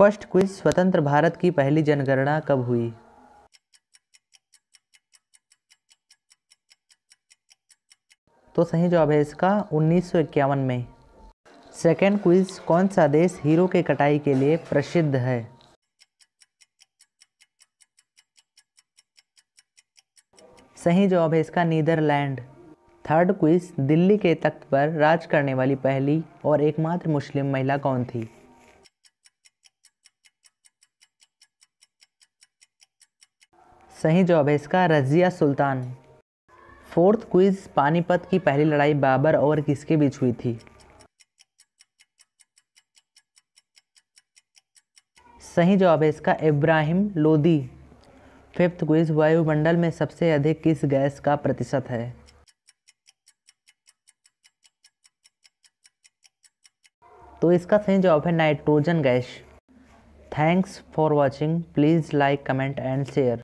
first quiz स्वतंत्र भारत की पहली जनगणना कब हुई तो सही जवाब है इसका उन्नीस में सेकेंड क्विज कौन सा देश हीरो के कटाई के लिए प्रसिद्ध है सही जवाब है इसका नीदरलैंड थर्ड क्विज दिल्ली के तख्त पर राज करने वाली पहली और एकमात्र मुस्लिम महिला कौन थी सही जवाब है इसका रजिया सुल्तान फोर्थ क्विज पानीपत की पहली लड़ाई बाबर और किसके बीच हुई थी सही जवाब है इसका इब्राहिम लोदी फिफ्थ क्विज वायुमंडल में सबसे अधिक किस गैस का प्रतिशत है तो इसका सही जवाब है nitrogen gas thanks for watching please like comment and share